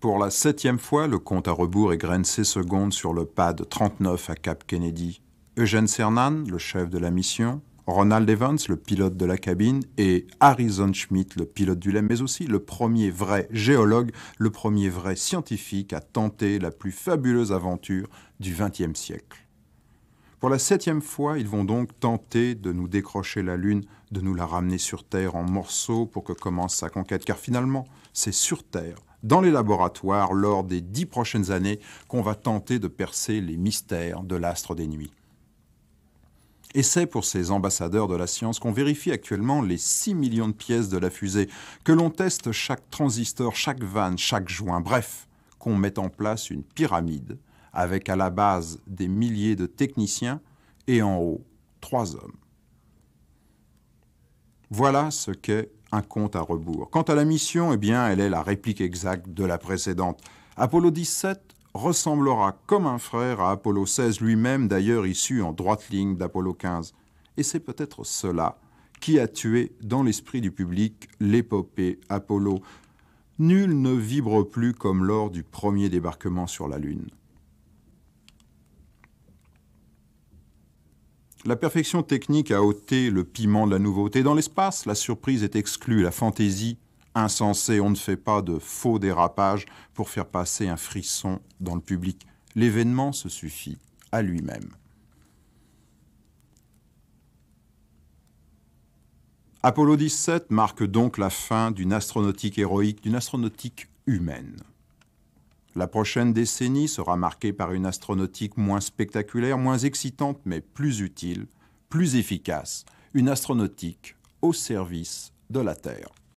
Pour la septième fois, le compte à rebours égrène ses secondes sur le pad 39 à Cap Kennedy. Eugène Cernan, le chef de la mission, Ronald Evans, le pilote de la cabine, et Harrison Schmitt, le pilote du LEM, mais aussi le premier vrai géologue, le premier vrai scientifique à tenter la plus fabuleuse aventure du XXe siècle. Pour la septième fois, ils vont donc tenter de nous décrocher la Lune, de nous la ramener sur Terre en morceaux pour que commence sa conquête, car finalement, c'est sur Terre dans les laboratoires lors des dix prochaines années qu'on va tenter de percer les mystères de l'astre des nuits. Et c'est pour ces ambassadeurs de la science qu'on vérifie actuellement les 6 millions de pièces de la fusée, que l'on teste chaque transistor, chaque vanne, chaque joint, bref, qu'on met en place une pyramide avec à la base des milliers de techniciens et en haut trois hommes. Voilà ce qu'est un compte à rebours. Quant à la mission, eh bien, elle est la réplique exacte de la précédente. Apollo 17 ressemblera comme un frère à Apollo 16 lui-même, d'ailleurs issu en droite ligne d'Apollo 15. Et c'est peut-être cela qui a tué dans l'esprit du public l'épopée Apollo. Nul ne vibre plus comme lors du premier débarquement sur la Lune. La perfection technique a ôté le piment de la nouveauté. Dans l'espace, la surprise est exclue, la fantaisie insensée. On ne fait pas de faux dérapages pour faire passer un frisson dans le public. L'événement se suffit à lui-même. Apollo 17 marque donc la fin d'une astronautique héroïque, d'une astronautique humaine. La prochaine décennie sera marquée par une astronautique moins spectaculaire, moins excitante, mais plus utile, plus efficace, une astronautique au service de la Terre.